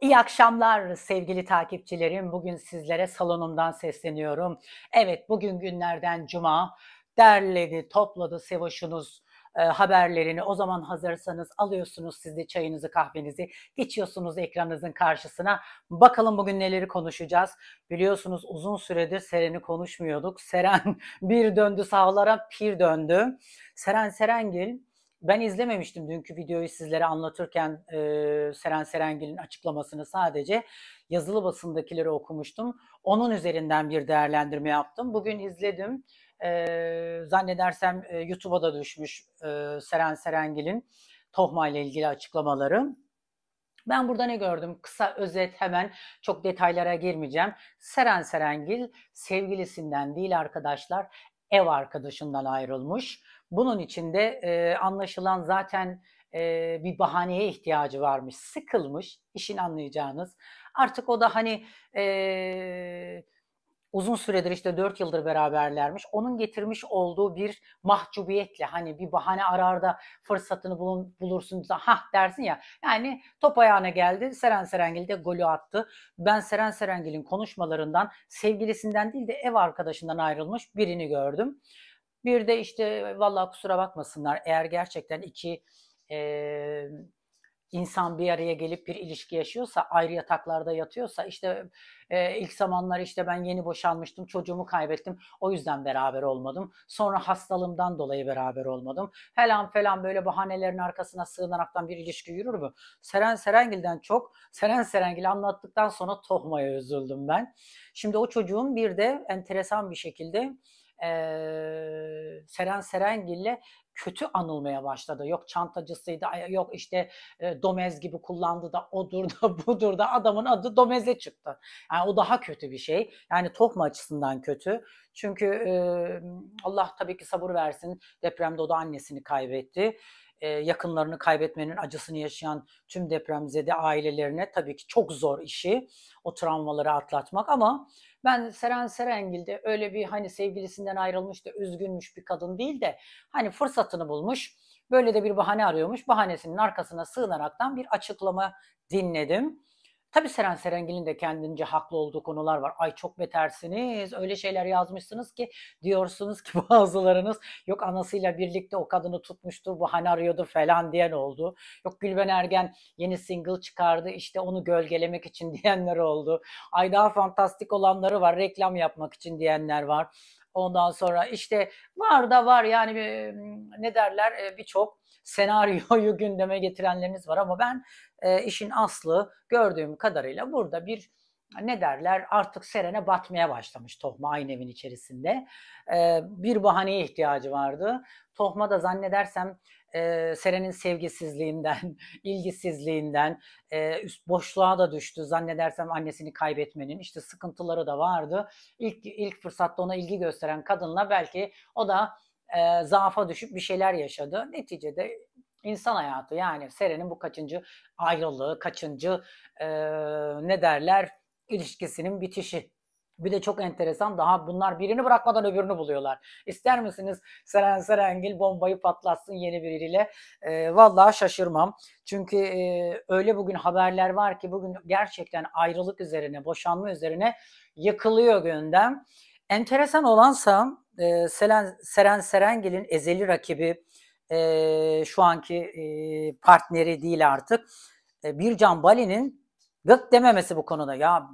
İyi akşamlar sevgili takipçilerim. Bugün sizlere salonumdan sesleniyorum. Evet bugün günlerden cuma. Derledi, topladı Sevoş'unuz e, haberlerini. O zaman hazırsanız alıyorsunuz siz de çayınızı, kahvenizi, geçiyorsunuz ekranınızın karşısına. Bakalım bugün neleri konuşacağız. Biliyorsunuz uzun süredir Seren'i konuşmuyorduk. Seren bir döndü sağlara, pir döndü. Seren Serengil ben izlememiştim dünkü videoyu sizlere anlatırken e, Seren Serengil'in açıklamasını sadece yazılı basındakileri okumuştum. Onun üzerinden bir değerlendirme yaptım. Bugün izledim. E, zannedersem e, YouTube'a da düşmüş e, Seren Serengil'in Tohma ile ilgili açıklamaları. Ben burada ne gördüm? Kısa özet hemen çok detaylara girmeyeceğim. Seren Serengil sevgilisinden değil arkadaşlar ev arkadaşından ayrılmış bunun için de e, anlaşılan zaten e, bir bahaneye ihtiyacı varmış. Sıkılmış işin anlayacağınız. Artık o da hani e, uzun süredir işte dört yıldır beraberlermiş. Onun getirmiş olduğu bir mahcubiyetle hani bir bahane arar da fırsatını bulun, bulursun da hah dersin ya. Yani top ayağına geldi. Seren Serengil de golü attı. Ben Seren Serengil'in konuşmalarından sevgilisinden değil de ev arkadaşından ayrılmış birini gördüm. Bir de işte vallahi kusura bakmasınlar eğer gerçekten iki e, insan bir araya gelip bir ilişki yaşıyorsa, ayrı yataklarda yatıyorsa işte e, ilk zamanlar işte ben yeni boşanmıştım, çocuğumu kaybettim. O yüzden beraber olmadım. Sonra hastalığımdan dolayı beraber olmadım. Helan falan böyle bahanelerin arkasına sığınaraktan bir ilişki yürür mü? Seren Serengil'den çok Seren Serengil anlattıktan sonra Tohma'ya üzüldüm ben. Şimdi o çocuğun bir de enteresan bir şekilde e, Seren ile kötü anılmaya başladı. Yok çantacısıydı, yok işte e, Domez gibi kullandı da odur da budur da adamın adı Domez'e çıktı. Yani o daha kötü bir şey. Yani Tokma açısından kötü. Çünkü e, Allah tabii ki sabır versin. Depremde o da annesini kaybetti e, yakınlarını kaybetmenin acısını yaşayan tüm depremzede ailelerine tabii ki çok zor işi o travmaları atlatmak ama ben Seren Serengil'de öyle bir hani sevgilisinden ayrılmış da üzgünmüş bir kadın değil de hani fırsatını bulmuş. Böyle de bir bahane arıyormuş. Bahanesinin arkasına sığınaraktan bir açıklama dinledim. Tabii Seren Serengil'in de kendince haklı olduğu konular var. Ay çok betersiniz. Öyle şeyler yazmışsınız ki diyorsunuz ki bazılarınız yok anasıyla birlikte o kadını tutmuştur, bu hani arıyordu falan diyen oldu. Yok Gülben Ergen yeni single çıkardı işte onu gölgelemek için diyenler oldu. Ay daha fantastik olanları var reklam yapmak için diyenler var. Ondan sonra işte var da var yani ne derler birçok senaryoyu gündeme getirenleriniz var ama ben e, işin aslı gördüğüm kadarıyla burada bir ne derler artık Seren'e batmaya başlamış Tohma aynı evin içerisinde. Ee, bir bahaneye ihtiyacı vardı. Tohma da zannedersem e, Seren'in sevgisizliğinden, ilgisizliğinden, e, üst boşluğa da düştü zannedersem annesini kaybetmenin işte sıkıntıları da vardı. İlk, ilk fırsatta ona ilgi gösteren kadınla belki o da e, zaafa düşüp bir şeyler yaşadı. Neticede insan hayatı yani Seren'in bu kaçıncı ayrılığı, kaçıncı e, ne derler ilişkisinin bitişi. Bir de çok enteresan daha bunlar birini bırakmadan öbürünü buluyorlar. İster misiniz Seren Serengil bombayı patlatsın yeni biriyle? E, vallahi şaşırmam. Çünkü e, öyle bugün haberler var ki bugün gerçekten ayrılık üzerine, boşanma üzerine yıkılıyor gündem. Enteresan olansa e, Selen, Seren Serengil'in ezeli rakibi e, şu anki e, partneri değil artık. E, Bircan Bali'nin gık dememesi bu konuda. Ya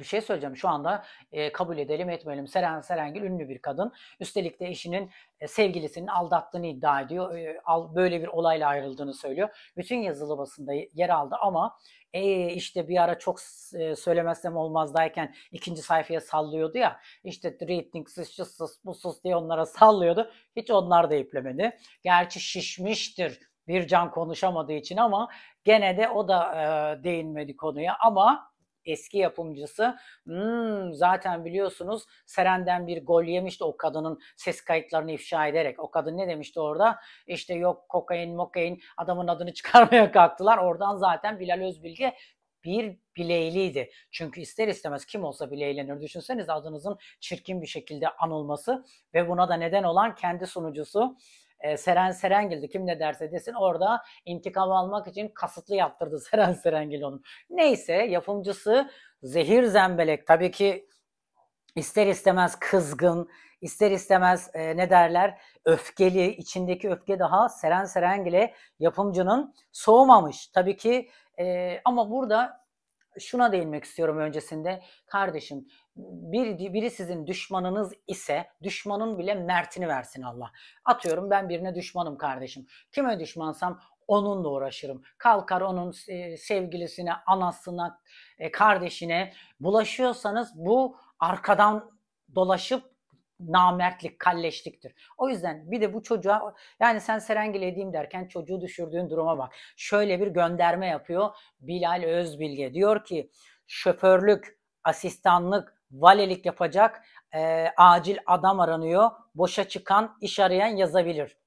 bir şey söyleyeceğim. Şu anda e, kabul edelim etmeyelim. Seren Serengil ünlü bir kadın. Üstelik de eşinin e, sevgilisinin aldattığını iddia ediyor. E, al, böyle bir olayla ayrıldığını söylüyor. Bütün yazılı basında yer aldı ama e, işte bir ara çok e, söylemezsem olmazdayken ikinci sayfaya sallıyordu ya. işte ratingsiz, şıssız, busuz diye onlara sallıyordu. Hiç onlar da iplemedi. Gerçi şişmiştir bir can konuşamadığı için ama gene de o da e, değinmedi konuya ama eski yapımcısı hmm, zaten biliyorsunuz Seren'den bir gol yemişti o kadının ses kayıtlarını ifşa ederek. O kadın ne demişti orada? İşte yok kokain mokain adamın adını çıkarmaya kalktılar. Oradan zaten Bilal Özbilge bir bileyliydi. Çünkü ister istemez kim olsa bileylenir. Düşünseniz adınızın çirkin bir şekilde anılması ve buna da neden olan kendi sunucusu e, Seren Serengil'di kim ne derse desin orada intikam almak için kasıtlı yaptırdı Seren Serengil onu. Neyse yapımcısı Zehir Zembelek tabii ki ister istemez kızgın, ister istemez e, ne derler öfkeli, içindeki öfke daha Seren Serengil'e yapımcının soğumamış. Tabii ki e, ama burada şuna değinmek istiyorum öncesinde. Kardeşim bir, biri sizin düşmanınız ise düşmanın bile mertini versin Allah. Atıyorum ben birine düşmanım kardeşim. Kime düşmansam onunla uğraşırım. Kalkar onun sevgilisine, anasına, e, kardeşine bulaşıyorsanız bu arkadan dolaşıp namertlik, kalleşliktir. O yüzden bir de bu çocuğa yani sen Serengil'e derken çocuğu düşürdüğün duruma bak. Şöyle bir gönderme yapıyor Bilal Özbilge. Diyor ki şoförlük, asistanlık, valilik yapacak e, acil adam aranıyor. Boşa çıkan iş arayan yazabilir.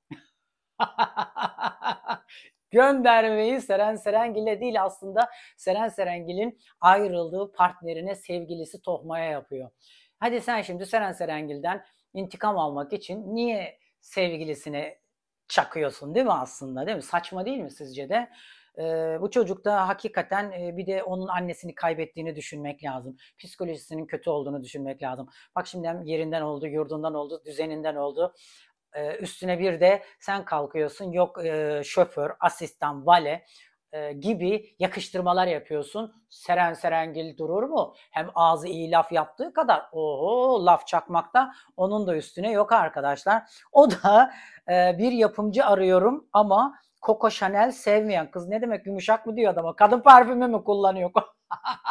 Göndermeyi Seren Serengil'e değil aslında Seren Serengil'in ayrıldığı partnerine sevgilisi Tohma'ya yapıyor. Hadi sen şimdi Seren Serengil'den intikam almak için niye sevgilisine çakıyorsun değil mi aslında değil mi? Saçma değil mi sizce de? Ee, bu çocukta hakikaten e, bir de onun annesini kaybettiğini düşünmek lazım. Psikolojisinin kötü olduğunu düşünmek lazım. Bak şimdi hem yerinden oldu, yurdundan oldu, düzeninden oldu. Ee, üstüne bir de sen kalkıyorsun yok e, şoför, asistan, vale gibi yakıştırmalar yapıyorsun. Seren Serengil durur mu? Hem ağzı iyi laf yaptığı kadar oho laf çakmakta onun da üstüne yok arkadaşlar. O da e, bir yapımcı arıyorum ama Coco Chanel sevmeyen kız ne demek yumuşak mı diyor adama kadın parfümü mü kullanıyor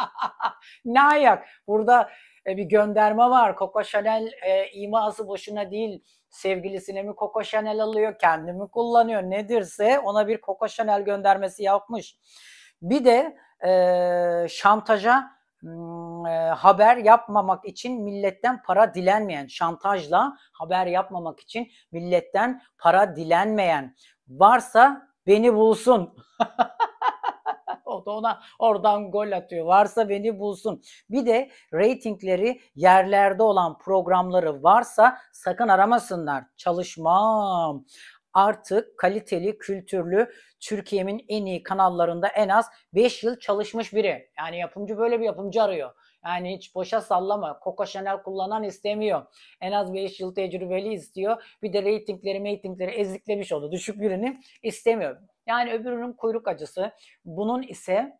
ne ayak burada e, bir gönderme var Coco Chanel e, iması boşuna değil sevgilisine mi Coco Chanel alıyor mi kullanıyor nedirse ona bir Coco Chanel göndermesi yapmış bir de e, şantaja hmm, e, haber yapmamak için milletten para dilenmeyen, şantajla haber yapmamak için milletten para dilenmeyen, varsa beni bulsun. o da ona oradan gol atıyor. Varsa beni bulsun. Bir de reytingleri yerlerde olan programları varsa sakın aramasınlar. Çalışmam artık kaliteli, kültürlü, Türkiye'nin en iyi kanallarında en az 5 yıl çalışmış biri. Yani yapımcı böyle bir yapımcı arıyor. Yani hiç boşa sallama. Coco Chanel kullanan istemiyor. En az 5 yıl tecrübeli istiyor. Bir de reytingleri meytingleri eziklemiş oldu. Düşük birini istemiyor. Yani öbürünün kuyruk acısı. Bunun ise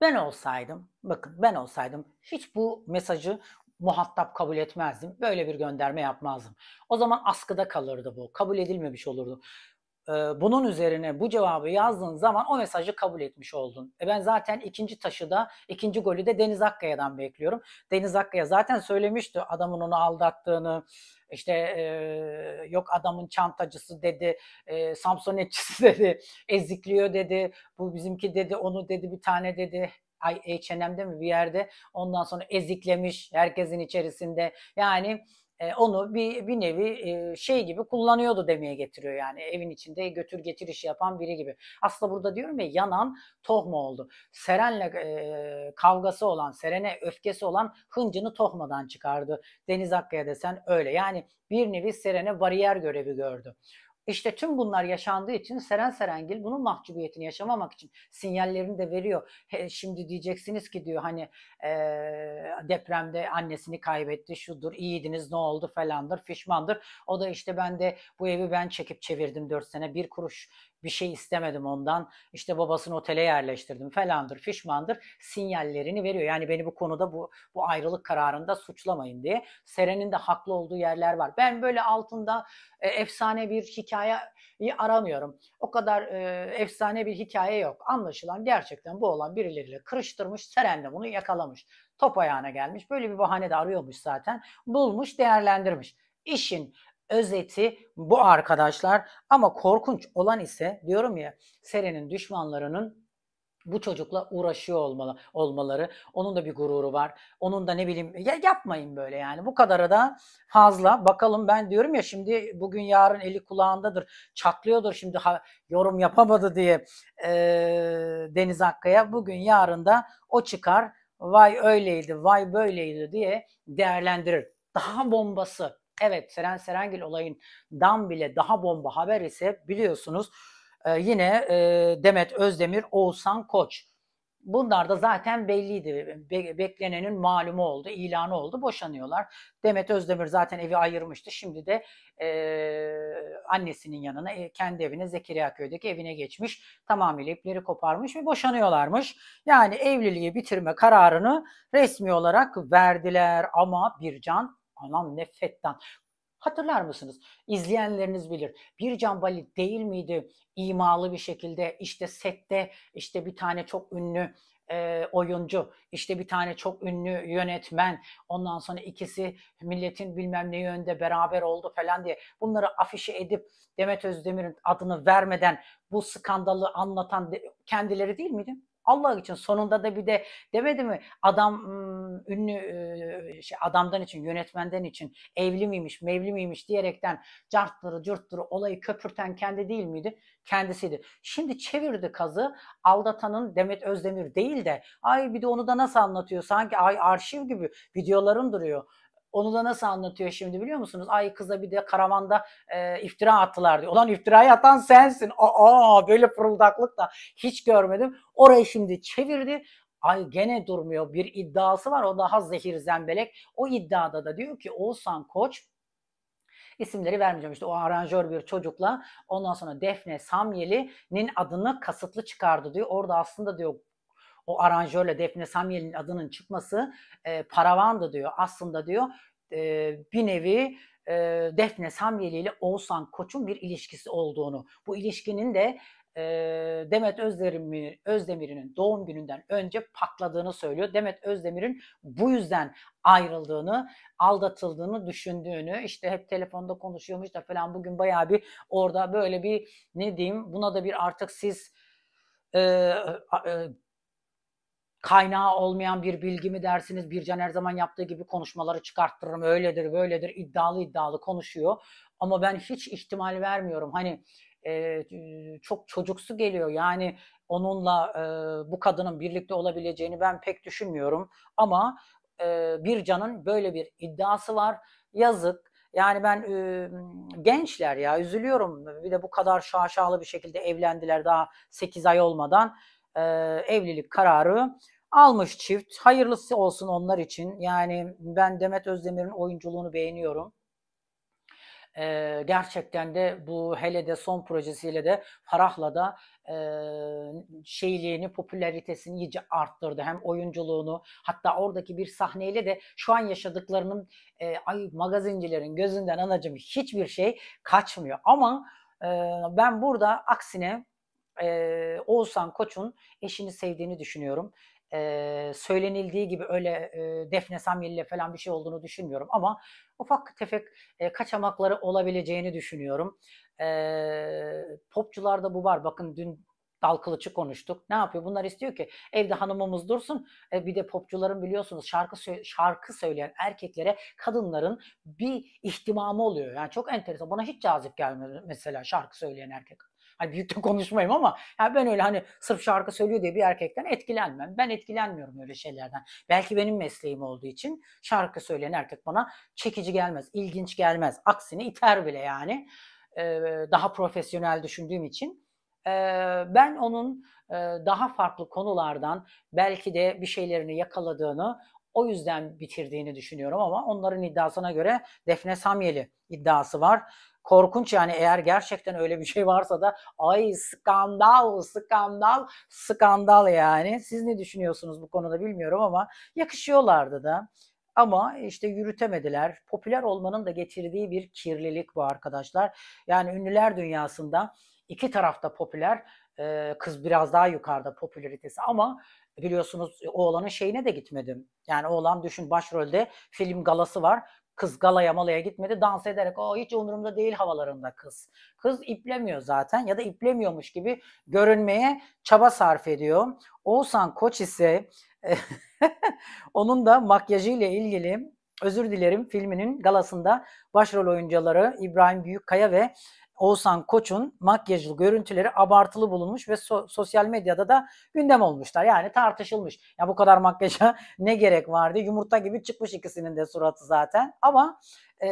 ben olsaydım, bakın ben olsaydım hiç bu mesajı muhatap kabul etmezdim. Böyle bir gönderme yapmazdım. O zaman askıda kalırdı bu. Kabul edilmemiş olurdu. Ee, bunun üzerine bu cevabı yazdığın zaman o mesajı kabul etmiş oldun. E ben zaten ikinci taşı da ikinci golü de Deniz Akkaya'dan bekliyorum. Deniz Akkaya zaten söylemişti adamın onu aldattığını işte e, yok adamın çantacısı dedi, e, Samsonetçisi dedi, ezikliyor dedi, bu bizimki dedi, onu dedi bir tane dedi ay H&M'de mi bir yerde ondan sonra eziklemiş herkesin içerisinde. Yani onu bir bir nevi şey gibi kullanıyordu demeye getiriyor yani evin içinde götür getir işi yapan biri gibi. Aslında burada diyorum ya yanan tohma oldu. Seren'le kavgası olan, Seren'e öfkesi olan hıncını tohmadan çıkardı. Deniz Akkaya desen öyle. Yani bir nevi Seren'e bariyer görevi gördü. İşte tüm bunlar yaşandığı için Seren Serengil bunun mahcubiyetini yaşamamak için sinyallerini de veriyor. He, şimdi diyeceksiniz ki diyor hani e, depremde annesini kaybetti şudur iyiydiniz ne oldu falandır fişmandır. O da işte ben de bu evi ben çekip çevirdim 4 sene bir kuruş bir şey istemedim ondan. işte babasını otele yerleştirdim falandır, fişmandır sinyallerini veriyor. Yani beni bu konuda bu, bu ayrılık kararında suçlamayın diye. Seren'in de haklı olduğu yerler var. Ben böyle altında e, efsane bir hikaye aramıyorum. O kadar e, efsane bir hikaye yok. Anlaşılan gerçekten bu olan birileriyle kırıştırmış. Seren de bunu yakalamış. Top ayağına gelmiş. Böyle bir bahane de arıyormuş zaten. Bulmuş, değerlendirmiş işin özeti bu arkadaşlar. Ama korkunç olan ise diyorum ya Seren'in düşmanlarının bu çocukla uğraşıyor olmalı, olmaları. Onun da bir gururu var. Onun da ne bileyim ya yapmayın böyle yani. Bu kadara da fazla. Bakalım ben diyorum ya şimdi bugün yarın eli kulağındadır. Çatlıyordur şimdi ha, yorum yapamadı diye e, Deniz Akkaya. Bugün yarın da o çıkar. Vay öyleydi, vay böyleydi diye değerlendirir. Daha bombası Evet Seren Serengil olayından bile daha bomba haber ise biliyorsunuz e, yine e, Demet Özdemir, Oğuzhan Koç. Bunlar da zaten belliydi. Be- beklenenin malumu oldu, ilanı oldu. Boşanıyorlar. Demet Özdemir zaten evi ayırmıştı. Şimdi de e, annesinin yanına, e, kendi evine, Zekeriya Köy'deki evine geçmiş. Tamamıyla ipleri koparmış ve boşanıyorlarmış. Yani evliliği bitirme kararını resmi olarak verdiler ama Bircan anam nefetten. Hatırlar mısınız? İzleyenleriniz bilir. Bir cambali değil miydi imalı bir şekilde işte sette işte bir tane çok ünlü e, oyuncu, işte bir tane çok ünlü yönetmen, ondan sonra ikisi milletin bilmem ne yönde beraber oldu falan diye bunları afişe edip Demet Özdemir'in adını vermeden bu skandalı anlatan kendileri değil miydi? Allah için sonunda da bir de demedi mi adam ünlü şey, adamdan için yönetmenden için evli miymiş mevli miymiş diyerekten carttırı cürttırı olayı köpürten kendi değil miydi? Kendisiydi. Şimdi çevirdi kazı aldatanın Demet Özdemir değil de ay bir de onu da nasıl anlatıyor sanki ay arşiv gibi videoların duruyor. Onu da nasıl anlatıyor şimdi biliyor musunuz? Ay kıza bir de karavanda e, iftira attılar diyor. Ulan iftirayı atan sensin. Aa böyle fırıldaklık da hiç görmedim. Orayı şimdi çevirdi. Ay gene durmuyor. Bir iddiası var. O daha zehir zembelek. O iddiada da diyor ki Oğuzhan Koç isimleri vermeyeceğim işte o aranjör bir çocukla ondan sonra Defne Samyeli'nin adını kasıtlı çıkardı diyor. Orada aslında diyor o aranjörle Defne Samyel'in adının çıkması e, paravandı diyor. Aslında diyor e, bir nevi e, Defne Samyeli ile Oğuzhan Koç'un bir ilişkisi olduğunu, bu ilişkinin de e, Demet Özdemir'in Özdemir'in doğum gününden önce patladığını söylüyor. Demet Özdemir'in bu yüzden ayrıldığını, aldatıldığını düşündüğünü, işte hep telefonda konuşuyormuş da falan bugün bayağı bir orada böyle bir ne diyeyim buna da bir artık siz e, e, kaynağı olmayan bir bilgi mi dersiniz? Bircan her zaman yaptığı gibi konuşmaları çıkarttırırım. Öyledir, böyledir. iddialı iddialı konuşuyor. Ama ben hiç ihtimal vermiyorum. Hani e, e, çok çocuksu geliyor. Yani onunla e, bu kadının birlikte olabileceğini ben pek düşünmüyorum. Ama e, Bircan'ın böyle bir iddiası var. Yazık. Yani ben e, gençler ya üzülüyorum. Bir de bu kadar şaşalı bir şekilde evlendiler daha 8 ay olmadan e, evlilik kararı almış çift. Hayırlısı olsun onlar için. Yani ben Demet Özdemir'in oyunculuğunu beğeniyorum. E, gerçekten de bu hele de son projesiyle de Farah'la da e, şeyliğini, popülaritesini iyice arttırdı. Hem oyunculuğunu hatta oradaki bir sahneyle de şu an yaşadıklarının e, ay magazincilerin gözünden anacım hiçbir şey kaçmıyor. Ama e, ben burada aksine e, Oğuzhan Koç'un eşini sevdiğini düşünüyorum. E, söylenildiği gibi öyle e, Defne Samyeli falan bir şey olduğunu düşünmüyorum ama ufak tefek e, kaçamakları olabileceğini düşünüyorum. E, popçularda bu var. Bakın dün dal kılıcı konuştuk. Ne yapıyor? Bunlar istiyor ki evde hanımımız dursun. E, bir de popçuların biliyorsunuz şarkı sö- şarkı söyleyen erkeklere kadınların bir ihtimamı oluyor. Yani çok enteresan. Bana hiç cazip gelmiyor mesela şarkı söyleyen erkek hani büyük de konuşmayayım ama yani ben öyle hani sırf şarkı söylüyor diye bir erkekten etkilenmem. Ben etkilenmiyorum öyle şeylerden. Belki benim mesleğim olduğu için şarkı söyleyen erkek bana çekici gelmez, ilginç gelmez. Aksine iter bile yani. Ee, daha profesyonel düşündüğüm için. Ee, ben onun e, daha farklı konulardan belki de bir şeylerini yakaladığını, o yüzden bitirdiğini düşünüyorum ama onların iddiasına göre Defne Samyeli iddiası var korkunç yani eğer gerçekten öyle bir şey varsa da ay skandal skandal skandal yani. Siz ne düşünüyorsunuz bu konuda bilmiyorum ama yakışıyorlardı da. Ama işte yürütemediler. Popüler olmanın da getirdiği bir kirlilik bu arkadaşlar. Yani ünlüler dünyasında iki tarafta popüler. E, kız biraz daha yukarıda popülaritesi ama biliyorsunuz e, oğlanın şeyine de gitmedim. Yani oğlan düşün başrolde film galası var. Kız galaya malaya gitmedi. Dans ederek o hiç umurumda değil havalarında kız. Kız iplemiyor zaten ya da iplemiyormuş gibi görünmeye çaba sarf ediyor. Oğuzhan Koç ise onun da makyajıyla ilgili Özür Dilerim filminin galasında başrol oyuncuları İbrahim Büyükkaya ve Oğuzhan Koç'un makyajlı görüntüleri abartılı bulunmuş ve so- sosyal medyada da gündem olmuşlar. Yani tartışılmış. Ya bu kadar makyaja ne gerek vardı? Yumurta gibi çıkmış ikisinin de suratı zaten. Ama e,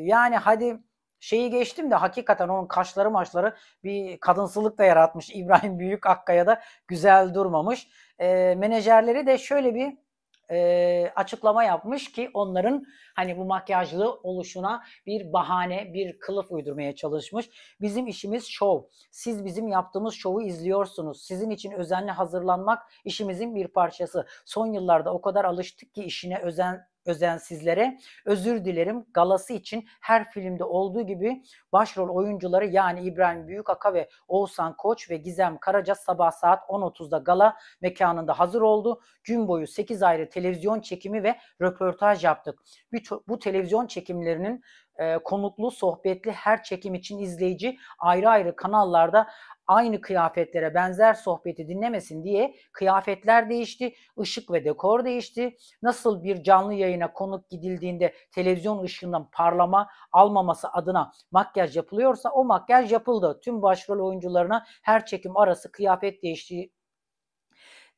yani hadi şeyi geçtim de hakikaten onun kaşları maçları bir kadınsılık da yaratmış. İbrahim Büyük Akkaya da güzel durmamış. E, menajerleri de şöyle bir e, açıklama yapmış ki onların hani bu makyajlı oluşuna bir bahane, bir kılıf uydurmaya çalışmış. Bizim işimiz şov. Siz bizim yaptığımız şovu izliyorsunuz. Sizin için özenli hazırlanmak işimizin bir parçası. Son yıllarda o kadar alıştık ki işine özen özensizlere özür dilerim galası için her filmde olduğu gibi başrol oyuncuları yani İbrahim Büyükaka ve Oğuzhan Koç ve Gizem Karaca sabah saat 10.30'da gala mekanında hazır oldu. Gün boyu 8 ayrı televizyon çekimi ve röportaj yaptık. Bu, bu televizyon çekimlerinin e, ee, konuklu, sohbetli her çekim için izleyici ayrı ayrı kanallarda aynı kıyafetlere benzer sohbeti dinlemesin diye kıyafetler değişti, ışık ve dekor değişti. Nasıl bir canlı yayına konuk gidildiğinde televizyon ışığından parlama almaması adına makyaj yapılıyorsa o makyaj yapıldı. Tüm başrol oyuncularına her çekim arası kıyafet değişti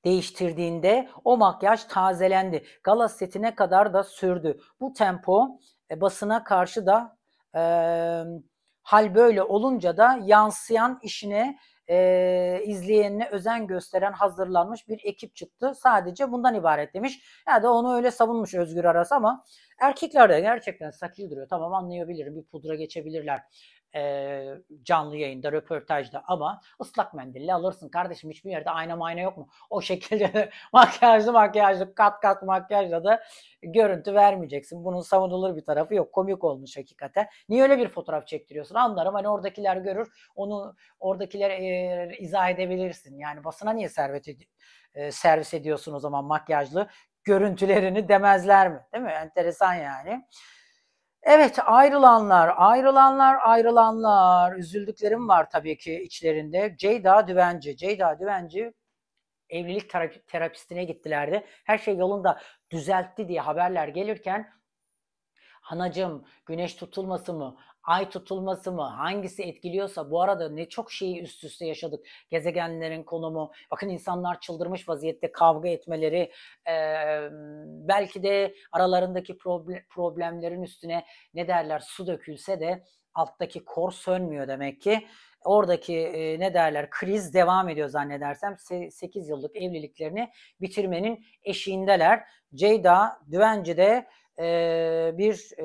değiştirdiğinde o makyaj tazelendi. Gala setine kadar da sürdü. Bu tempo e, basına karşı da e, hal böyle olunca da yansıyan işine e, izleyenine özen gösteren hazırlanmış bir ekip çıktı. Sadece bundan ibaret demiş. Ya yani da onu öyle savunmuş Özgür Aras ama erkekler de gerçekten sakil duruyor. Tamam anlayabilirim bir pudra geçebilirler e, canlı yayında, röportajda ama ıslak mendille alırsın kardeşim hiçbir yerde ayna mayna yok mu? O şekilde makyajlı makyajlı kat kat makyajla da görüntü vermeyeceksin. Bunun savunulur bir tarafı yok. Komik olmuş hakikate. Niye öyle bir fotoğraf çektiriyorsun anlarım. Hani oradakiler görür onu oradakiler e, izah edebilirsin. Yani basına niye servet ed- e, servis ediyorsun o zaman makyajlı görüntülerini demezler mi? Değil mi? Enteresan yani. Evet ayrılanlar, ayrılanlar, ayrılanlar. Üzüldüklerim var tabii ki içlerinde. Ceyda Düvenci, Ceyda Düvenci evlilik terapistine gittilerdi. Her şey yolunda düzeltti diye haberler gelirken Hanacım güneş tutulması mı? ay tutulması mı hangisi etkiliyorsa bu arada ne çok şeyi üst üste yaşadık. Gezegenlerin konumu bakın insanlar çıldırmış vaziyette kavga etmeleri e, belki de aralarındaki problem, problemlerin üstüne ne derler su dökülse de alttaki kor sönmüyor demek ki. Oradaki e, ne derler kriz devam ediyor zannedersem 8 yıllık evliliklerini bitirmenin eşiğindeler. Ceyda Düvenci de e, bir e,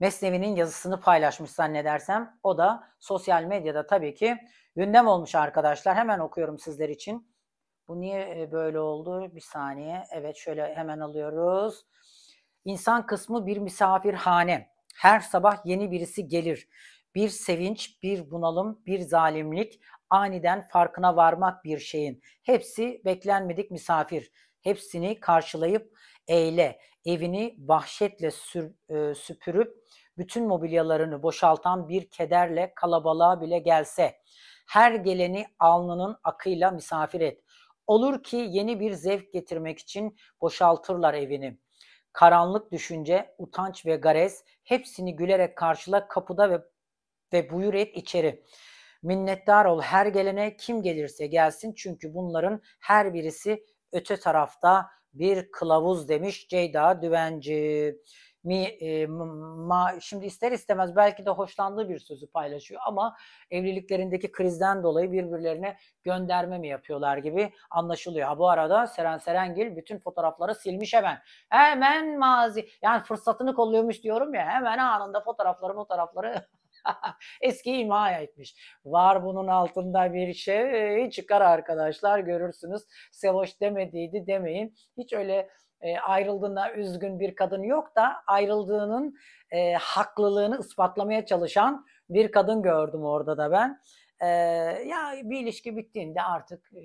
Mesnevi'nin yazısını paylaşmış zannedersem. O da sosyal medyada tabii ki gündem olmuş arkadaşlar. Hemen okuyorum sizler için. Bu niye e, böyle oldu? Bir saniye. Evet şöyle hemen alıyoruz. İnsan kısmı bir misafirhane. Her sabah yeni birisi gelir. Bir sevinç, bir bunalım, bir zalimlik, aniden farkına varmak bir şeyin. Hepsi beklenmedik misafir. Hepsini karşılayıp eyle evini vahşetle sür, e, süpürüp bütün mobilyalarını boşaltan bir kederle kalabalığa bile gelse, her geleni alnının akıyla misafir et. Olur ki yeni bir zevk getirmek için boşaltırlar evini. Karanlık düşünce, utanç ve garez hepsini gülerek karşıla kapıda ve, ve buyur et içeri. Minnettar ol her gelene kim gelirse gelsin çünkü bunların her birisi öte tarafta bir kılavuz demiş Ceyda Düvenci. Mi, e, ma, şimdi ister istemez belki de hoşlandığı bir sözü paylaşıyor ama evliliklerindeki krizden dolayı birbirlerine gönderme mi yapıyorlar gibi anlaşılıyor. Ha bu arada Seren Serengil bütün fotoğrafları silmiş hemen. Hemen mazi yani fırsatını kolluyormuş diyorum ya hemen anında fotoğrafları fotoğrafları Eski ima etmiş. Var bunun altında bir şey çıkar arkadaşlar görürsünüz. Sevoş demediydi demeyin. Hiç öyle e, ayrıldığına üzgün bir kadın yok da ayrıldığının e, haklılığını ispatlamaya çalışan bir kadın gördüm orada da ben. E, ya bir ilişki bittiğinde artık e,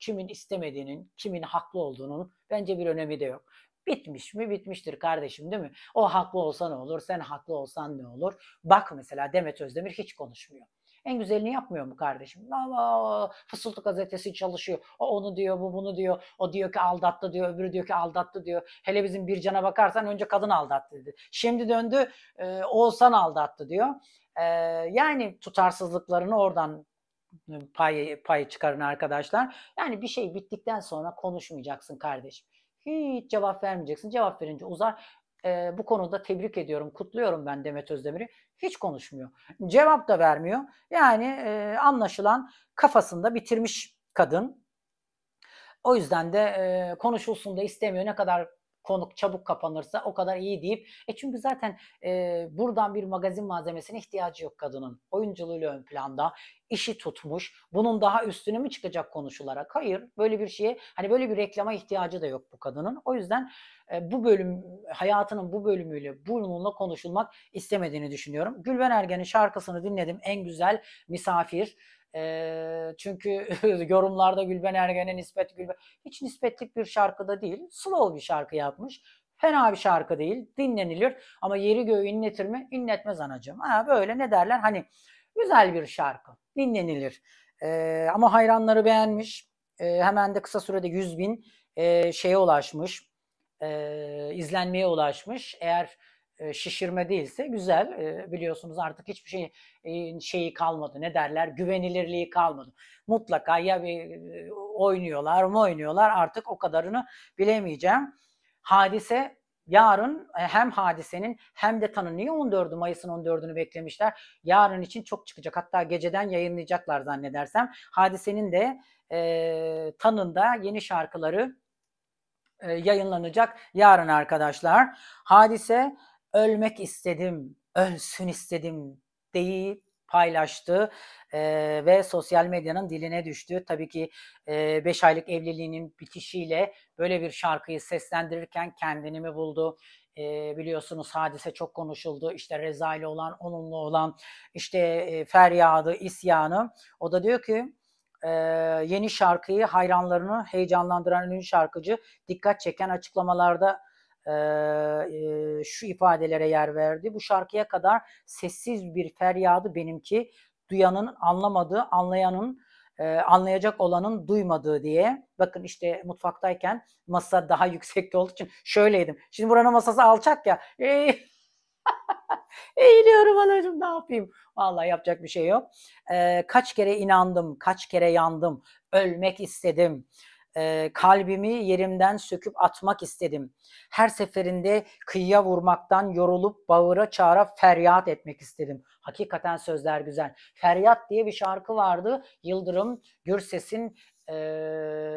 kimin istemediğinin, kimin haklı olduğunun bence bir önemi de yok. Bitmiş mi? Bitmiştir kardeşim değil mi? O haklı olsa ne olur? Sen haklı olsan ne olur? Bak mesela Demet Özdemir hiç konuşmuyor. En güzelini yapmıyor mu kardeşim? Ama Fısıltı gazetesi çalışıyor. O onu diyor, bu bunu diyor. O diyor ki aldattı diyor, öbürü diyor ki aldattı diyor. Hele bizim bir cana bakarsan önce kadın aldattı dedi. Şimdi döndü e, Oğuzhan aldattı diyor. E, yani tutarsızlıklarını oradan pay, e, pay çıkarın arkadaşlar. Yani bir şey bittikten sonra konuşmayacaksın kardeşim. Hiç cevap vermeyeceksin. Cevap verince uzar. E, bu konuda tebrik ediyorum, kutluyorum ben Demet Özdemir'i. Hiç konuşmuyor. Cevap da vermiyor. Yani e, anlaşılan kafasında bitirmiş kadın. O yüzden de e, konuşulsun da istemiyor. Ne kadar konuk çabuk kapanırsa o kadar iyi deyip e çünkü zaten e, buradan bir magazin malzemesine ihtiyacı yok kadının. Oyunculuğuyla ön planda işi tutmuş. Bunun daha üstüne mi çıkacak konuşularak? Hayır. Böyle bir şeye hani böyle bir reklama ihtiyacı da yok bu kadının. O yüzden e, bu bölüm hayatının bu bölümüyle bununla konuşulmak istemediğini düşünüyorum. Gülben Ergen'in şarkısını dinledim. En güzel misafir çünkü yorumlarda Gülben Ergen'e nispet Gülben hiç nispetlik bir şarkıda değil. Slow bir şarkı yapmış. Fena bir şarkı değil. Dinlenilir ama yeri göğü inletir mi? İnletmez anacığım. Ha, böyle ne derler? Hani güzel bir şarkı. Dinlenilir. E, ama hayranları beğenmiş. E, hemen de kısa sürede 100 bin e, şeye ulaşmış. E, izlenmeye ulaşmış. Eğer e, şişirme değilse güzel. E, biliyorsunuz artık hiçbir şey e, şeyi kalmadı. Ne derler? Güvenilirliği kalmadı. Mutlaka ya bir oynuyorlar mı oynuyorlar artık o kadarını bilemeyeceğim. Hadise yarın hem hadisenin hem de tanınıyor 14 Mayıs'ın 14'ünü beklemişler. Yarın için çok çıkacak. Hatta geceden yayınlayacaklar zannedersem. Hadisenin de e, tanında yeni şarkıları e, yayınlanacak yarın arkadaşlar. Hadise ölmek istedim, ölsün istedim deyip paylaştı e, ve sosyal medyanın diline düştü. Tabii ki 5 e, aylık evliliğinin bitişiyle böyle bir şarkıyı seslendirirken kendini mi buldu? E, biliyorsunuz hadise çok konuşuldu. İşte Reza ile olan, onunla olan işte e, feryadı, isyanı. O da diyor ki e, yeni şarkıyı hayranlarını heyecanlandıran ünlü şarkıcı dikkat çeken açıklamalarda e, şu ifadelere yer verdi. Bu şarkıya kadar sessiz bir feryadı benimki duyanın anlamadığı, anlayanın e, anlayacak olanın duymadığı diye. Bakın işte mutfaktayken masa daha yüksekte olduğu için şöyleydim. Şimdi buranın masası alçak ya. E, Eğiliyorum anacığım ne yapayım? Vallahi yapacak bir şey yok. E, kaç kere inandım, kaç kere yandım, ölmek istedim e, kalbimi yerimden söküp atmak istedim. Her seferinde kıyıya vurmaktan yorulup bağıra çağıra feryat etmek istedim. Hakikaten sözler güzel. Feryat diye bir şarkı vardı. Yıldırım Gürses'in e,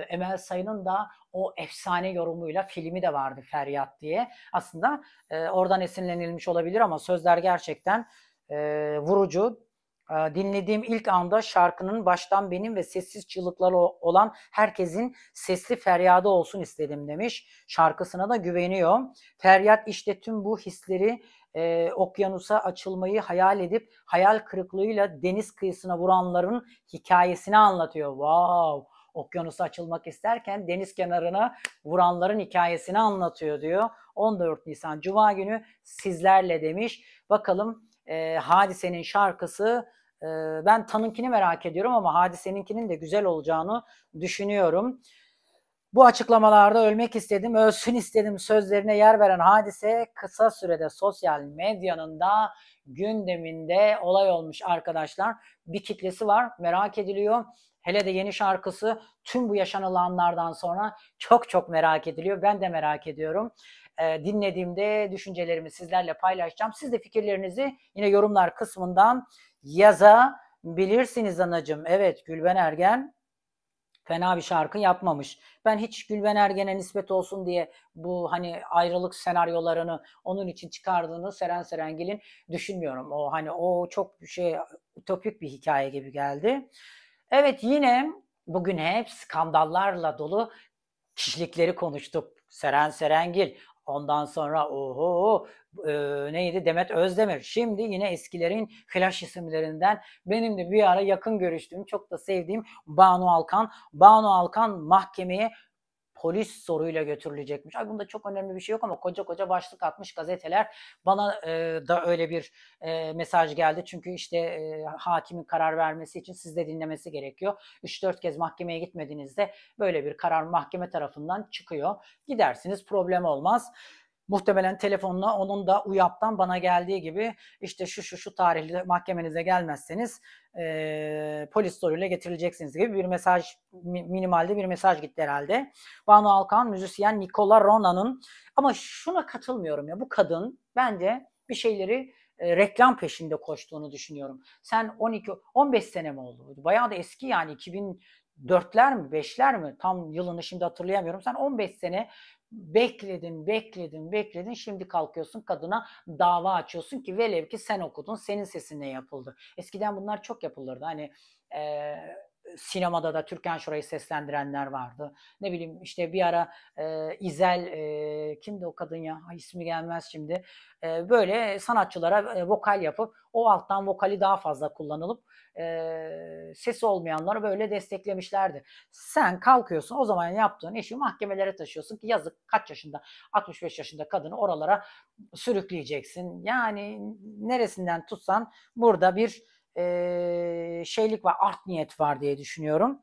Emel Sayın'ın da o efsane yorumuyla filmi de vardı Feryat diye. Aslında e, oradan esinlenilmiş olabilir ama sözler gerçekten e, vurucu, ee, dinlediğim ilk anda şarkının baştan benim ve sessiz çığlıkları olan herkesin sesli feryadı olsun istedim demiş. Şarkısına da güveniyor. Feryat işte tüm bu hisleri e, okyanusa açılmayı hayal edip hayal kırıklığıyla deniz kıyısına vuranların hikayesini anlatıyor. Wow! Okyanusa açılmak isterken deniz kenarına vuranların hikayesini anlatıyor diyor. 14 Nisan Cuma günü sizlerle demiş. Bakalım e, Hadise'nin şarkısı e, ben Tan'ınkini merak ediyorum ama Hadise'ninkinin de güzel olacağını düşünüyorum. Bu açıklamalarda ölmek istedim, ölsün istedim sözlerine yer veren hadise kısa sürede sosyal medyanın da gündeminde olay olmuş arkadaşlar. Bir kitlesi var, merak ediliyor. Hele de yeni şarkısı tüm bu yaşanılanlardan sonra çok çok merak ediliyor. Ben de merak ediyorum. E, dinlediğimde düşüncelerimi sizlerle paylaşacağım. Siz de fikirlerinizi yine yorumlar kısmından yazabilirsiniz anacım. Evet Gülben Ergen fena bir şarkı yapmamış. Ben hiç Gülben Ergen'e nispet olsun diye bu hani ayrılık senaryolarını onun için çıkardığını Seren Serengil'in düşünmüyorum. O hani o çok bir şey ütopik bir hikaye gibi geldi. Evet yine bugün hep skandallarla dolu kişilikleri konuştuk. Seren Serengil, Ondan sonra oho e, neydi Demet Özdemir. Şimdi yine eskilerin flash isimlerinden benim de bir ara yakın görüştüğüm çok da sevdiğim Banu Alkan. Banu Alkan mahkemeye polis soruyla götürülecekmiş. Ay bunda çok önemli bir şey yok ama koca koca başlık atmış gazeteler. Bana e, da öyle bir e, mesaj geldi. Çünkü işte e, hakimin karar vermesi için siz de dinlemesi gerekiyor. 3-4 kez mahkemeye gitmediğinizde böyle bir karar mahkeme tarafından çıkıyor. Gidersiniz problem olmaz. Muhtemelen telefonla onun da UYAP'tan bana geldiği gibi işte şu şu şu tarihli mahkemenize gelmezseniz e, polis soruyla getirileceksiniz gibi bir mesaj minimalde bir mesaj gitti herhalde. Banu Alkan müzisyen Nikola Rona'nın ama şuna katılmıyorum ya bu kadın bence bir şeyleri e, reklam peşinde koştuğunu düşünüyorum. Sen 12 15 sene mi oldu? Bayağı da eski yani 2000 dörtler mi beşler mi tam yılını şimdi hatırlayamıyorum. Sen 15 sene Bekledin, bekledin, bekledin. Şimdi kalkıyorsun kadına dava açıyorsun ki velev ki sen okudun, senin sesinle yapıldı. Eskiden bunlar çok yapılırdı. Hani e, sinemada da Türkan Şoray'ı seslendirenler vardı. Ne bileyim işte bir ara e, İzel e, kimdi o kadın ya Ay, ismi gelmez şimdi. E, böyle sanatçılara e, vokal yapıp o alttan vokali daha fazla kullanılıp e, sesi olmayanları böyle desteklemişlerdi. Sen kalkıyorsun o zaman yaptığın işi mahkemelere taşıyorsun ki yazık kaç yaşında 65 yaşında kadını oralara sürükleyeceksin. Yani neresinden tutsan burada bir e, şeylik var, art niyet var diye düşünüyorum.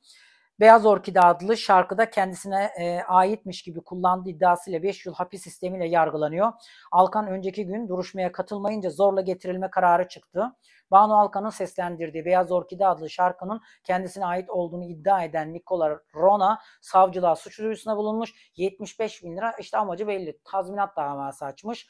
Beyaz Orkide adlı şarkıda kendisine e, aitmiş gibi kullandığı iddiasıyla 5 yıl hapis sistemiyle yargılanıyor. Alkan önceki gün duruşmaya katılmayınca zorla getirilme kararı çıktı. Banu Alkan'ın seslendirdiği Beyaz Orkide adlı şarkının kendisine ait olduğunu iddia eden Nikola Rona savcılığa suç duyurusuna bulunmuş. 75 bin lira işte amacı belli tazminat davası açmış.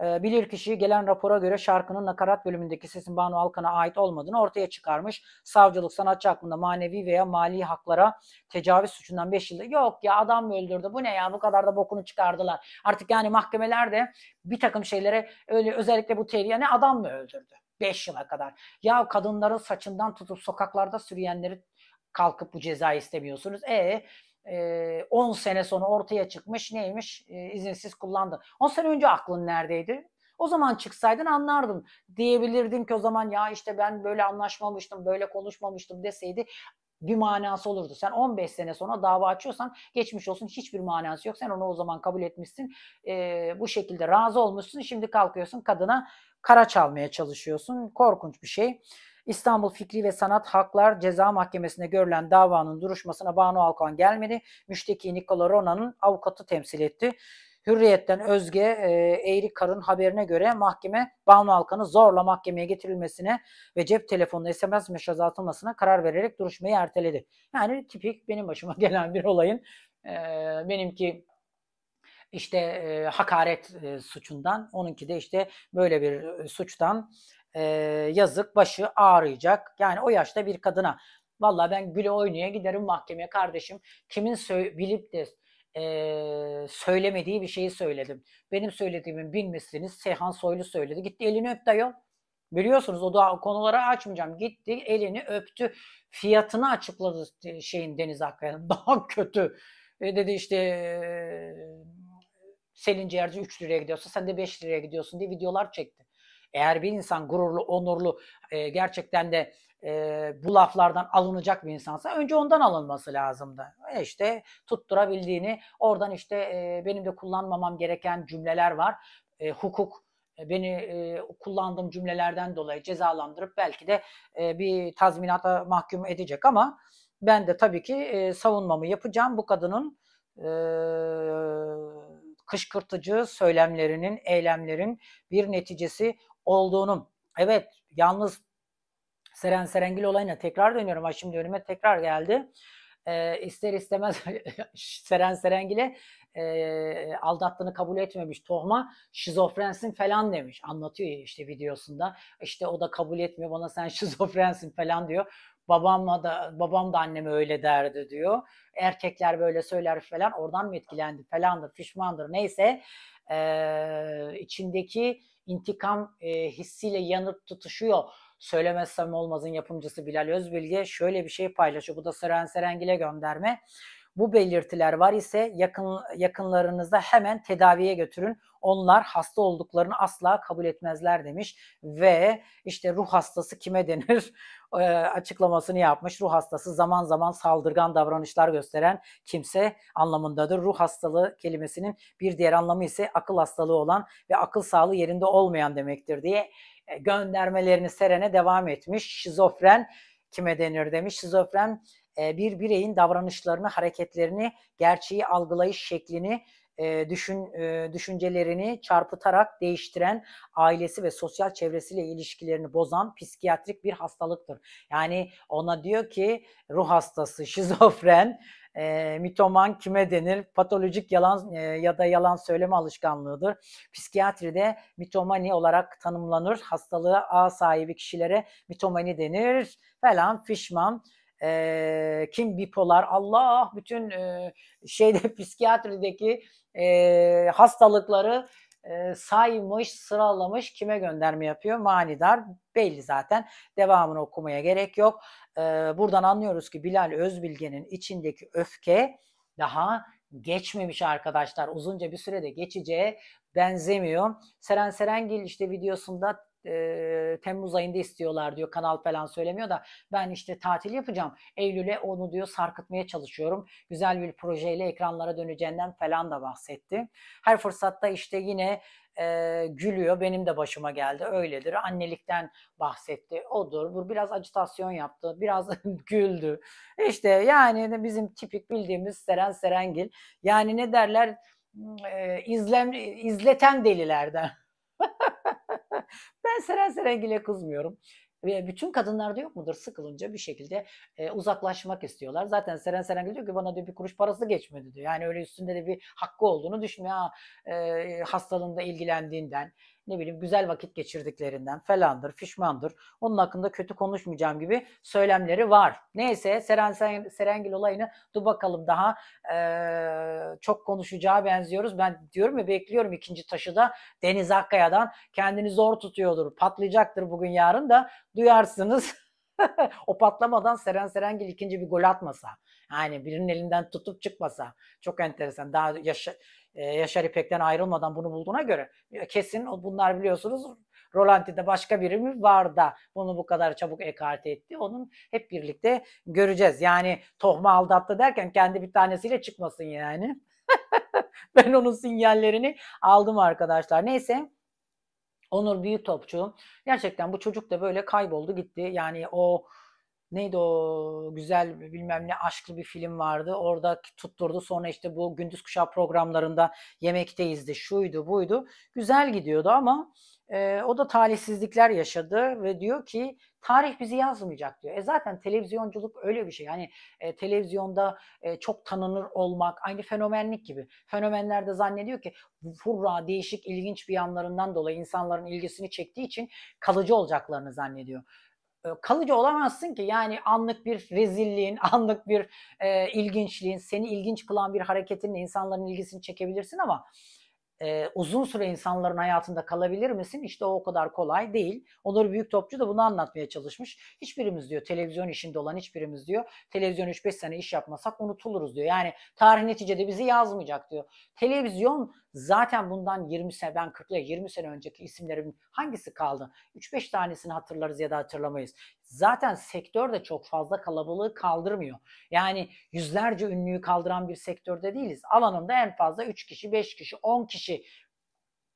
Ee, bilir bilirkişi gelen rapora göre şarkının nakarat bölümündeki sesin Banu Alkan'a ait olmadığını ortaya çıkarmış. Savcılık sanatçı hakkında manevi veya mali haklara tecavüz suçundan 5 yılda yok ya adam mı öldürdü bu ne ya bu kadar da bokunu çıkardılar. Artık yani mahkemelerde bir takım şeylere öyle özellikle bu tehlikeye ne adam mı öldürdü 5 yıla kadar. Ya kadınların saçından tutup sokaklarda sürüyenleri kalkıp bu cezayı istemiyorsunuz. eee 10 sene sonra ortaya çıkmış neymiş izinsiz kullandı. 10 sene önce aklın neredeydi? O zaman çıksaydın anlardım. Diyebilirdim ki o zaman ya işte ben böyle anlaşmamıştım, böyle konuşmamıştım deseydi bir manası olurdu. Sen 15 sene sonra dava açıyorsan geçmiş olsun hiçbir manası yok. Sen onu o zaman kabul etmişsin. E, bu şekilde razı olmuşsun. Şimdi kalkıyorsun kadına kara çalmaya çalışıyorsun. Korkunç bir şey. İstanbul Fikri ve Sanat Haklar Ceza Mahkemesi'nde görülen davanın duruşmasına Banu Alkan gelmedi. Müşteki Nikola Rona'nın avukatı temsil etti. Hürriyet'ten Özge e, Eğri Kar'ın haberine göre mahkeme Banu Alkan'ı zorla mahkemeye getirilmesine ve cep telefonu SMS mesajı atılmasına karar vererek duruşmayı erteledi. Yani tipik benim başıma gelen bir olayın e, benimki işte e, hakaret e, suçundan, onunki de işte böyle bir e, suçtan e, yazık başı ağrıyacak. Yani o yaşta bir kadına valla ben güle oynaya giderim mahkemeye kardeşim. Kimin bilip de e, söylemediği bir şeyi söyledim. Benim söylediğimin bilmesiniz Seyhan Soylu söyledi. Gitti elini öptü ayol. Biliyorsunuz o da konulara açmayacağım. Gitti elini öptü. Fiyatını açıkladı e, şeyin Deniz Akkaya'nın. Daha kötü. E, dedi işte e, Selin Ciğerci 3 liraya gidiyorsa sen de 5 liraya gidiyorsun diye videolar çekti. Eğer bir insan gururlu, onurlu, e, gerçekten de e, bu laflardan alınacak bir insansa önce ondan alınması lazımdı. E, işte tutturabildiğini oradan işte e, benim de kullanmamam gereken cümleler var. E, hukuk e, beni e, kullandığım cümlelerden dolayı cezalandırıp belki de e, bir tazminata mahkum edecek ama ben de tabii ki e, savunmamı yapacağım. Bu kadının e, kışkırtıcı söylemlerinin, eylemlerin bir neticesi olduğunu. Evet yalnız Seren Serengil olayına tekrar dönüyorum. Ha şimdi önüme tekrar geldi. E, ister istemez Seren Serengil'e e, aldattığını kabul etmemiş Tohma şizofrensin falan demiş. Anlatıyor işte videosunda. işte o da kabul etmiyor bana sen şizofrensin falan diyor. Babamla da babam da anneme öyle derdi diyor. Erkekler böyle söyler falan. Oradan mı etkilendi falandır, pişmandır neyse. E, içindeki intikam e, hissiyle yanıp tutuşuyor. Söylemezsem olmazın yapımcısı Bilal Özbilge şöyle bir şey paylaşıyor. Bu da Seren Serengil'e gönderme bu belirtiler var ise yakın yakınlarınıza hemen tedaviye götürün. Onlar hasta olduklarını asla kabul etmezler demiş ve işte ruh hastası kime denir e, açıklamasını yapmış. Ruh hastası zaman zaman saldırgan davranışlar gösteren kimse anlamındadır. Ruh hastalığı kelimesinin bir diğer anlamı ise akıl hastalığı olan ve akıl sağlığı yerinde olmayan demektir diye göndermelerini Seren'e devam etmiş. Şizofren kime denir demiş. Şizofren bir bireyin davranışlarını, hareketlerini, gerçeği algılayış şeklini düşün düşüncelerini çarpıtarak değiştiren ailesi ve sosyal çevresiyle ilişkilerini bozan psikiyatrik bir hastalıktır. Yani ona diyor ki ruh hastası, şizofren, mitoman kime denir? Patolojik yalan ya da yalan söyleme alışkanlığıdır. Psikiyatride mitomani olarak tanımlanır. Hastalığı A sahibi kişilere mitomani denir falan fişman e, kim bipolar Allah bütün e, şeyde psikiyatrideki e, hastalıkları e, saymış, sıralamış, kime gönderme yapıyor? Manidar belli zaten. Devamını okumaya gerek yok. E, buradan anlıyoruz ki Bilal Özbilge'nin içindeki öfke daha geçmemiş arkadaşlar. Uzunca bir sürede geçeceğe benzemiyor. Seren Serengil işte videosunda e, Temmuz ayında istiyorlar diyor. Kanal falan söylemiyor da ben işte tatil yapacağım. Eylül'e onu diyor sarkıtmaya çalışıyorum. Güzel bir projeyle ekranlara döneceğinden falan da bahsetti. Her fırsatta işte yine e, gülüyor. Benim de başıma geldi. Öyledir. Annelikten bahsetti. Odur. Bu biraz acitasyon yaptı. Biraz güldü. işte yani bizim tipik bildiğimiz Seren Serengil. Yani ne derler? E, izlem, izleten delilerden. Ben Seren Serengil'e kızmıyorum. Ve bütün kadınlarda yok mudur sıkılınca bir şekilde e, uzaklaşmak istiyorlar. Zaten Seren Serengil diyor ki bana diyor bir kuruş parası geçmedi diyor. Yani öyle üstünde de bir hakkı olduğunu düşünmüyor. Ha, e, hastalığında ilgilendiğinden ne bileyim güzel vakit geçirdiklerinden falandır, fişmandır. Onun hakkında kötü konuşmayacağım gibi söylemleri var. Neyse Seren Serengil olayını dur bakalım daha e, çok konuşacağı benziyoruz. Ben diyorum ya bekliyorum ikinci taşı da Deniz Akkaya'dan kendini zor tutuyordur. Patlayacaktır bugün yarın da duyarsınız. o patlamadan Seren Serengil ikinci bir gol atmasa. Yani birinin elinden tutup çıkmasa çok enteresan. Daha yaşa, e, Yaşar İpek'ten ayrılmadan bunu bulduğuna göre kesin bunlar biliyorsunuz Rolanti'de başka biri mi var da bunu bu kadar çabuk ekarte etti. Onun hep birlikte göreceğiz. Yani tohma aldattı derken kendi bir tanesiyle çıkmasın yani. ben onun sinyallerini aldım arkadaşlar. Neyse. Onur Büyük Topçu gerçekten bu çocuk da böyle kayboldu gitti. Yani o neydi o güzel bilmem ne aşklı bir film vardı. Orada tutturdu. Sonra işte bu gündüz kuşağı programlarında yemekteyizdi. Şuydu buydu. Güzel gidiyordu ama e, o da talihsizlikler yaşadı ve diyor ki tarih bizi yazmayacak diyor. E zaten televizyonculuk öyle bir şey. Yani e, televizyonda e, çok tanınır olmak aynı fenomenlik gibi. Fenomenler de zannediyor ki hurra değişik ilginç bir yanlarından dolayı insanların ilgisini çektiği için kalıcı olacaklarını zannediyor. E, kalıcı olamazsın ki. Yani anlık bir rezilliğin, anlık bir e, ilginçliğin, seni ilginç kılan bir hareketin insanların ilgisini çekebilirsin ama e, uzun süre insanların hayatında kalabilir misin? İşte o, kadar kolay değil. Onur Büyük Topçu da bunu anlatmaya çalışmış. Hiçbirimiz diyor televizyon işinde olan hiçbirimiz diyor televizyon 3-5 sene iş yapmasak unutuluruz diyor. Yani tarih neticede bizi yazmayacak diyor. Televizyon Zaten bundan 20 sene ben 40 ya 20 sene önceki isimlerin hangisi kaldı? 3-5 tanesini hatırlarız ya da hatırlamayız. Zaten sektör de çok fazla kalabalığı kaldırmıyor. Yani yüzlerce ünlüyü kaldıran bir sektörde değiliz. Alanında en fazla 3 kişi, 5 kişi, 10 kişi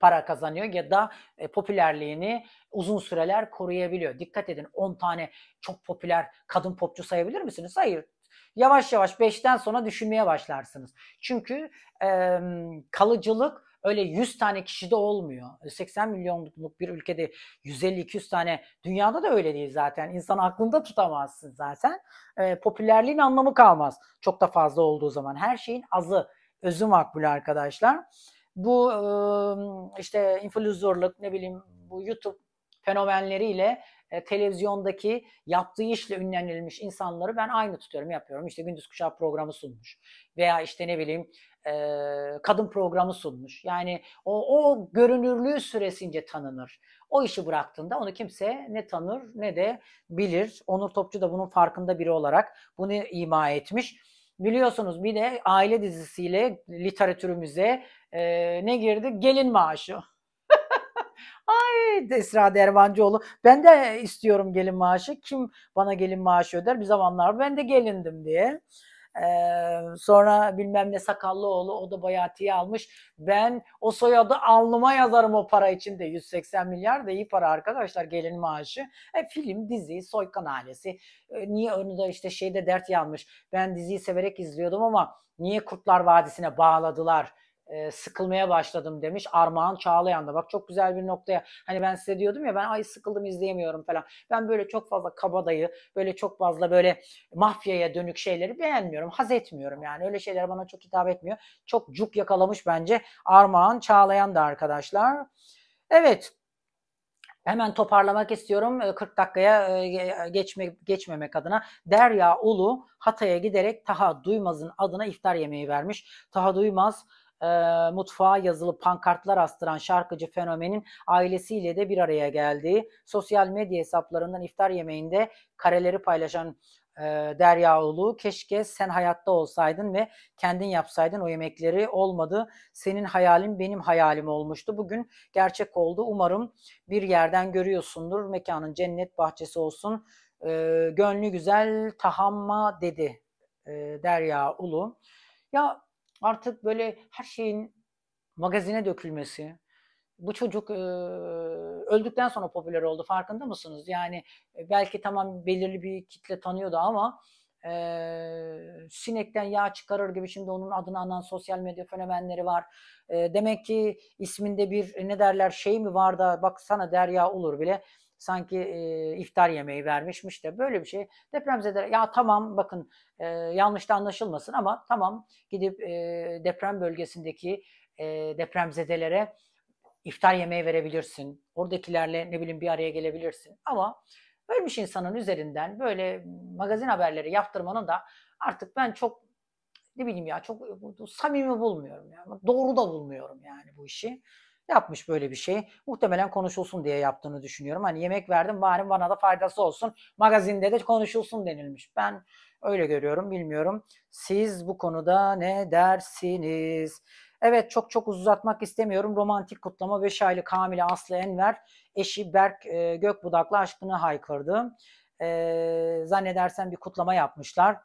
para kazanıyor ya da e, popülerliğini uzun süreler koruyabiliyor. Dikkat edin 10 tane çok popüler kadın popçu sayabilir misiniz? Hayır. Yavaş yavaş 5'ten sonra düşünmeye başlarsınız. Çünkü e, kalıcılık öyle 100 tane kişide olmuyor. 80 e, milyonluk bir ülkede 150-200 tane dünyada da öyle değil zaten. İnsan aklında tutamazsın zaten. E, popülerliğin anlamı kalmaz. Çok da fazla olduğu zaman. Her şeyin azı. Özü makbul arkadaşlar. Bu e, işte influencerlık ne bileyim bu YouTube fenomenleriyle e, televizyondaki yaptığı işle ünlenilmiş insanları ben aynı tutuyorum, yapıyorum. İşte gündüz kuşağı programı sunmuş veya işte ne bileyim e, kadın programı sunmuş. Yani o, o görünürlüğü süresince tanınır. O işi bıraktığında onu kimse ne tanır ne de bilir. Onur Topçu da bunun farkında biri olarak bunu ima etmiş. Biliyorsunuz bir de aile dizisiyle literatürümüze e, ne girdi? Gelin maaşı. Ay Esra Dervancıoğlu ben de istiyorum gelin maaşı. Kim bana gelin maaşı öder? Bir zamanlar ben de gelindim diye. Ee, sonra bilmem ne Sakallıoğlu o da Bayati'yi almış. Ben o soyadı alnıma yazarım o para için de 180 milyar da iyi para arkadaşlar gelin maaşı. E, film, dizi, soykan ailesi. E, niye onu da işte şeyde dert yanmış. Ben diziyi severek izliyordum ama niye Kurtlar Vadisi'ne bağladılar? e, sıkılmaya başladım demiş Armağan Çağlayan da. Bak çok güzel bir noktaya. Hani ben size diyordum ya ben ay sıkıldım izleyemiyorum falan. Ben böyle çok fazla kabadayı, böyle çok fazla böyle mafyaya dönük şeyleri beğenmiyorum, haz etmiyorum yani. Öyle şeyler bana çok hitap etmiyor. Çok cuk yakalamış bence Armağan Çağlayan da arkadaşlar. Evet. Hemen toparlamak istiyorum 40 e, dakikaya e, geçme, geçmemek adına. Derya Ulu Hatay'a giderek Taha Duymaz'ın adına iftar yemeği vermiş. Taha Duymaz e, mutfağa yazılı pankartlar astıran şarkıcı fenomenin ailesiyle de bir araya geldiği, sosyal medya hesaplarından iftar yemeğinde kareleri paylaşan e, Derya Ulu keşke sen hayatta olsaydın ve kendin yapsaydın o yemekleri olmadı. Senin hayalin benim hayalim olmuştu. Bugün gerçek oldu. Umarım bir yerden görüyorsundur. Mekanın cennet bahçesi olsun. E, gönlü güzel tahamma dedi e, Derya Ulu. Ya artık böyle her şeyin magazine dökülmesi. Bu çocuk öldükten sonra popüler oldu farkında mısınız? Yani e, belki tamam belirli bir kitle tanıyordu ama e, sinekten yağ çıkarır gibi şimdi onun adını anan sosyal medya fenomenleri var. E, demek ki isminde bir ne derler şey mi var da bak sana derya olur bile sanki e, iftar yemeği vermişmiş de böyle bir şey. Depremzedeler ya tamam bakın e, yanlış da anlaşılmasın ama tamam gidip e, deprem bölgesindeki e, depremzedelere iftar yemeği verebilirsin. Oradakilerle ne bileyim bir araya gelebilirsin. Ama ölmüş insanın üzerinden böyle magazin haberleri yaptırmanın da artık ben çok ne bileyim ya çok samimi bulmuyorum. Yani. Doğru da bulmuyorum yani bu işi. Yapmış böyle bir şey. Muhtemelen konuşulsun diye yaptığını düşünüyorum. Hani yemek verdim bari bana da faydası olsun. Magazinde de konuşulsun denilmiş. Ben öyle görüyorum bilmiyorum. Siz bu konuda ne dersiniz? Evet çok çok uzatmak istemiyorum. Romantik kutlama 5 aylık hamile Aslı Enver eşi Berk e, Gökbudak'la aşkını haykırdı. E, zannedersem bir kutlama yapmışlar.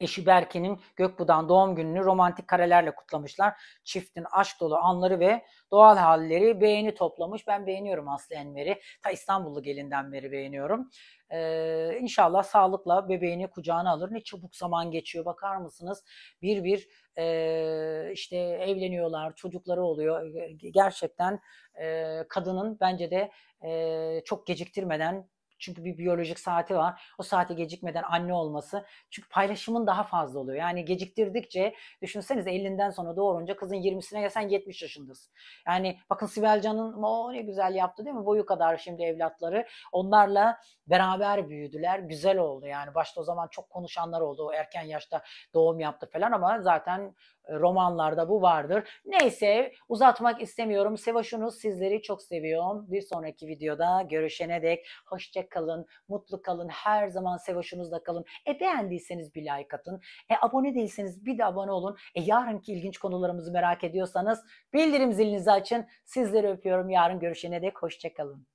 Eşi Berke'nin Gökbu'dan doğum gününü romantik karelerle kutlamışlar. Çiftin aşk dolu anları ve doğal halleri beğeni toplamış. Ben beğeniyorum Aslı Enver'i. Ta İstanbullu gelinden beri beğeniyorum. Ee, inşallah sağlıkla bebeğini kucağına alır. Ne çabuk zaman geçiyor bakar mısınız? Bir bir e, işte evleniyorlar, çocukları oluyor. Gerçekten e, kadının bence de e, çok geciktirmeden çünkü bir biyolojik saati var. O saati gecikmeden anne olması. Çünkü paylaşımın daha fazla oluyor. Yani geciktirdikçe düşünsenize 50'den sonra doğurunca kızın 20'sine ya sen 70 yaşındasın. Yani bakın Sibel Can'ın o ne güzel yaptı değil mi? Boyu kadar şimdi evlatları. Onlarla beraber büyüdüler. Güzel oldu yani. Başta o zaman çok konuşanlar oldu. O erken yaşta doğum yaptı falan ama zaten romanlarda bu vardır. Neyse uzatmak istemiyorum. Sevaşunuz sizleri çok seviyorum. Bir sonraki videoda görüşene dek hoşça kalın, mutlu kalın. Her zaman Sevaşunuzla kalın. E beğendiyseniz bir like atın. E abone değilseniz bir de abone olun. E yarınki ilginç konularımızı merak ediyorsanız bildirim zilinizi açın. Sizleri öpüyorum. Yarın görüşene dek hoşça kalın.